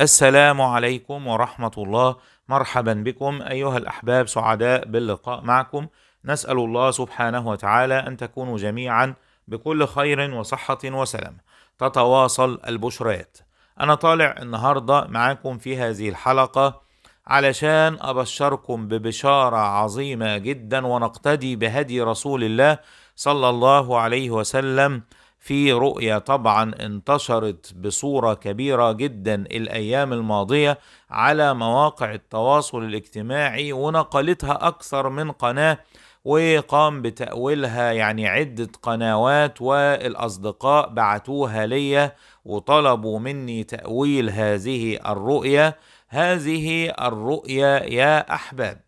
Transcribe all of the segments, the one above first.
السلام عليكم ورحمة الله مرحبا بكم أيها الأحباب سعداء باللقاء معكم نسأل الله سبحانه وتعالى أن تكونوا جميعا بكل خير وصحة وسلام تتواصل البشريات أنا طالع النهاردة معاكم في هذه الحلقة علشان أبشركم ببشارة عظيمة جدا ونقتدي بهدي رسول الله صلى الله عليه وسلم في رؤية طبعا انتشرت بصورة كبيرة جدا الأيام الماضية على مواقع التواصل الاجتماعي ونقلتها أكثر من قناة وقام بتأويلها يعني عدة قنوات والأصدقاء بعتوها لي وطلبوا مني تأويل هذه الرؤية هذه الرؤية يا أحباب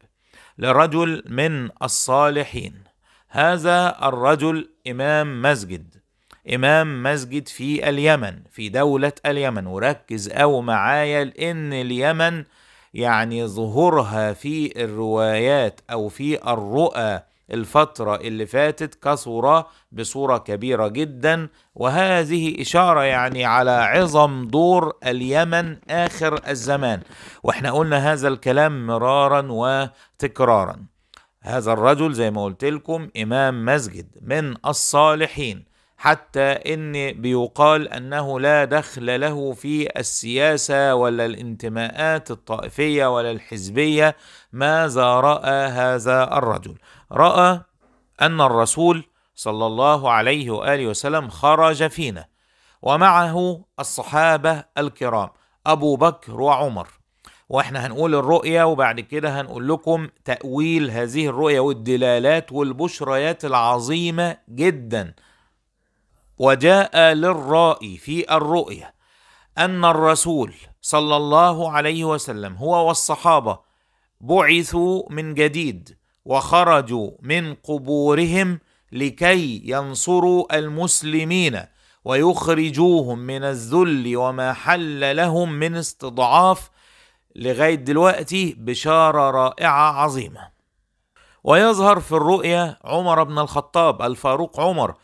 لرجل من الصالحين هذا الرجل إمام مسجد إمام مسجد في اليمن في دولة اليمن وركز أو معايا لأن اليمن يعني ظهورها في الروايات أو في الرؤى الفترة اللي فاتت كثر بصورة كبيرة جدا وهذه إشارة يعني على عظم دور اليمن آخر الزمان وإحنا قلنا هذا الكلام مرارا وتكرارا هذا الرجل زي ما قلت لكم إمام مسجد من الصالحين حتى ان بيقال انه لا دخل له في السياسه ولا الانتماءات الطائفيه ولا الحزبيه ماذا راى هذا الرجل راى ان الرسول صلى الله عليه واله وسلم خرج فينا ومعه الصحابه الكرام ابو بكر وعمر واحنا هنقول الرؤيه وبعد كده هنقول لكم تاويل هذه الرؤيه والدلالات والبشريات العظيمه جدا وجاء للرائي في الرؤيا ان الرسول صلى الله عليه وسلم هو والصحابه بعثوا من جديد وخرجوا من قبورهم لكي ينصروا المسلمين ويخرجوهم من الذل وما حل لهم من استضعاف لغايه دلوقتي بشاره رائعه عظيمه ويظهر في الرؤيا عمر بن الخطاب الفاروق عمر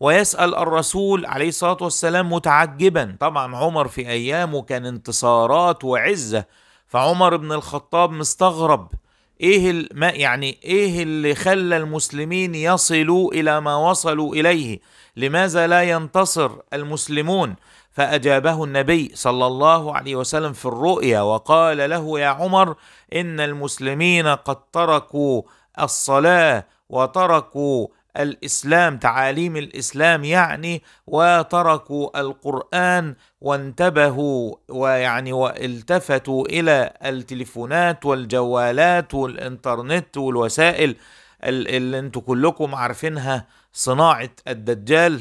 ويسأل الرسول عليه الصلاة والسلام متعجبا طبعا عمر في أيامه كان انتصارات وعزة فعمر بن الخطاب مستغرب ايه ما يعني ايه اللي خلى المسلمين يصلوا الى ما وصلوا اليه لماذا لا ينتصر المسلمون فاجابه النبي صلى الله عليه وسلم في الرؤيا وقال له يا عمر ان المسلمين قد تركوا الصلاه وتركوا الاسلام تعاليم الاسلام يعني وتركوا القران وانتبهوا ويعني والتفتوا الى التليفونات والجوالات والانترنت والوسائل اللي انتوا كلكم عارفينها صناعه الدجال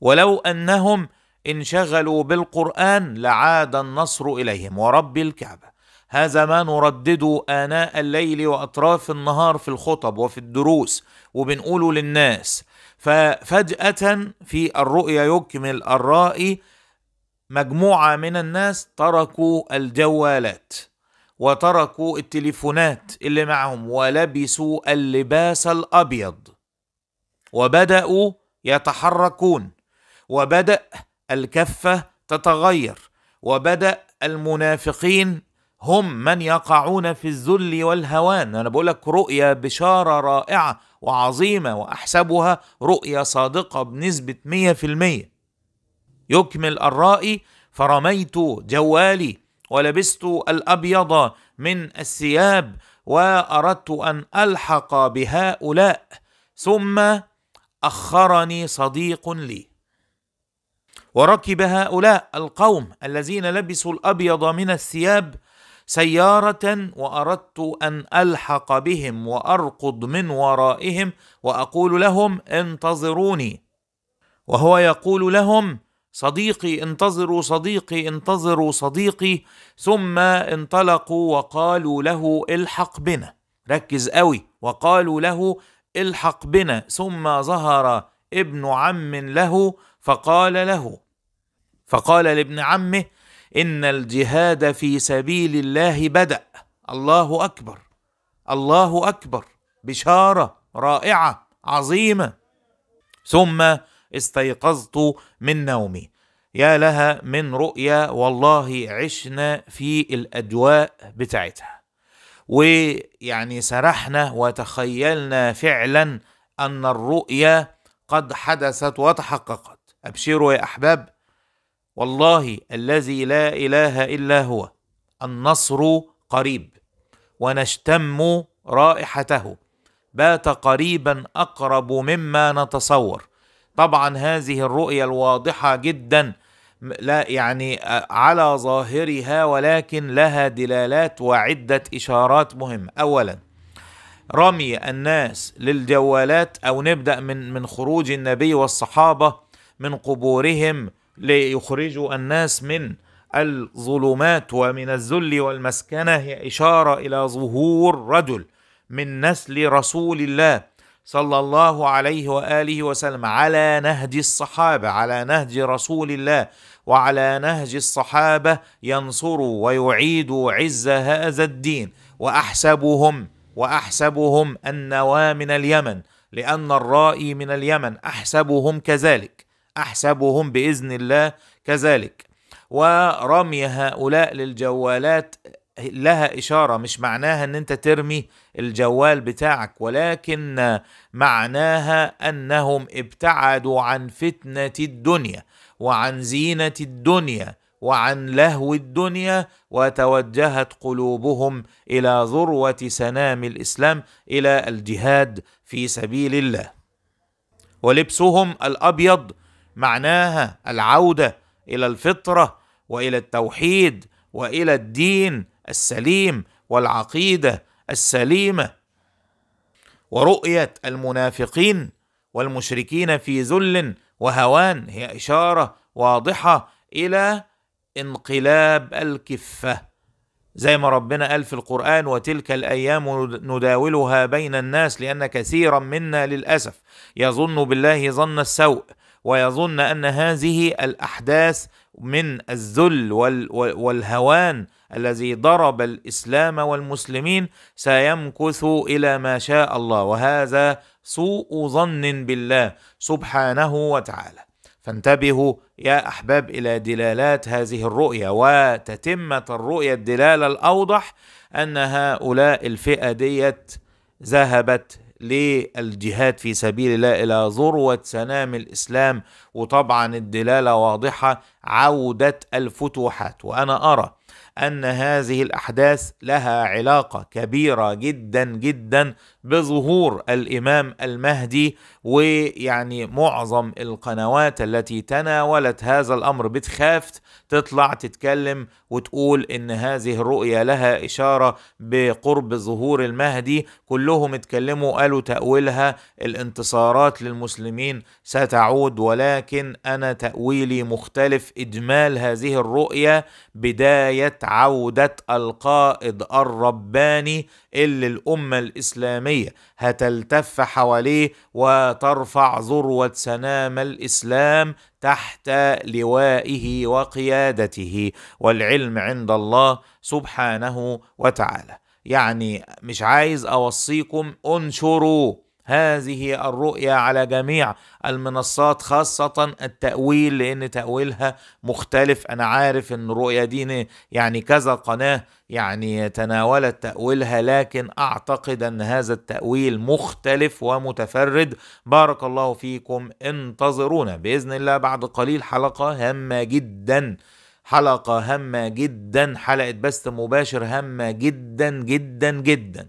ولو انهم انشغلوا بالقران لعاد النصر اليهم ورب الكعبه هذا ما نردده آناء الليل وأطراف النهار في الخطب وفي الدروس وبنقوله للناس ففجأة في الرؤيا يكمل الرائي مجموعة من الناس تركوا الجوالات وتركوا التليفونات اللي معهم ولبسوا اللباس الأبيض وبدأوا يتحركون وبدأ الكفة تتغير وبدأ المنافقين هم من يقعون في الذل والهوان انا بقول لك رؤيه بشاره رائعه وعظيمه واحسبها رؤيه صادقه بنسبه 100% يكمل الرائي فرميت جوالي ولبست الابيض من الثياب واردت ان الحق بهؤلاء ثم اخرني صديق لي وركب هؤلاء القوم الذين لبسوا الابيض من الثياب سياره واردت ان الحق بهم واركض من ورائهم واقول لهم انتظروني وهو يقول لهم صديقي انتظروا صديقي انتظروا صديقي ثم انطلقوا وقالوا له الحق بنا ركز قوي وقالوا له الحق بنا ثم ظهر ابن عم له فقال له فقال لابن عمه ان الجهاد في سبيل الله بدا الله اكبر الله اكبر بشاره رائعه عظيمه ثم استيقظت من نومي يا لها من رؤيا والله عشنا في الاجواء بتاعتها ويعني سرحنا وتخيلنا فعلا ان الرؤيا قد حدثت وتحققت ابشروا يا احباب والله الذي لا اله الا هو النصر قريب ونشتم رائحته بات قريبا اقرب مما نتصور طبعا هذه الرؤيه الواضحه جدا لا يعني على ظاهرها ولكن لها دلالات وعده اشارات مهمه اولا رمي الناس للجوالات او نبدا من من خروج النبي والصحابه من قبورهم ليخرجوا الناس من الظلمات ومن الذل والمسكنه هي اشاره الى ظهور رجل من نسل رسول الله صلى الله عليه واله وسلم على نهج الصحابه على نهج رسول الله وعلى نهج الصحابه ينصر ويعيد عز هذا الدين واحسبهم واحسبهم النوى من اليمن لان الرائي من اليمن احسبهم كذلك احسبهم باذن الله كذلك ورمي هؤلاء للجوالات لها اشاره مش معناها ان انت ترمي الجوال بتاعك ولكن معناها انهم ابتعدوا عن فتنه الدنيا وعن زينه الدنيا وعن لهو الدنيا وتوجهت قلوبهم الى ذروه سنام الاسلام الى الجهاد في سبيل الله ولبسهم الابيض معناها العوده الى الفطره والى التوحيد والى الدين السليم والعقيده السليمه ورؤيه المنافقين والمشركين في ذل وهوان هي اشاره واضحه الى انقلاب الكفه زي ما ربنا قال في القرآن وتلك الأيام نداولها بين الناس لأن كثيرا منا للأسف يظن بالله ظن السوء ويظن ان هذه الاحداث من الذل والهوان الذي ضرب الاسلام والمسلمين سيمكث الى ما شاء الله وهذا سوء ظن بالله سبحانه وتعالى فانتبهوا يا احباب الى دلالات هذه الرؤيه وتتمه الرؤيه الدلاله الاوضح ان هؤلاء الفئه ديت ذهبت للجهاد في سبيل الله الى ذروه سنام الاسلام وطبعا الدلاله واضحه عوده الفتوحات وانا ارى ان هذه الاحداث لها علاقه كبيره جدا جدا بظهور الامام المهدي ويعني معظم القنوات التي تناولت هذا الامر بتخاف تطلع تتكلم وتقول ان هذه الرؤيه لها اشاره بقرب ظهور المهدي كلهم اتكلموا قالوا تاويلها الانتصارات للمسلمين ستعود ولكن ولكن انا تاويلي مختلف اجمال هذه الرؤيه بدايه عوده القائد الرباني اللي الامه الاسلاميه هتلتف حواليه وترفع ذروه سنام الاسلام تحت لوائه وقيادته والعلم عند الله سبحانه وتعالى يعني مش عايز اوصيكم انشروا هذه الرؤية على جميع المنصات خاصة التأويل لأن تأويلها مختلف أنا عارف أن رؤية دي يعني كذا قناة يعني تناولت تأويلها لكن أعتقد أن هذا التأويل مختلف ومتفرد بارك الله فيكم انتظرونا بإذن الله بعد قليل حلقة هامة جداً حلقة هامة جدا حلقة بث مباشر هامة جدا جدا جدا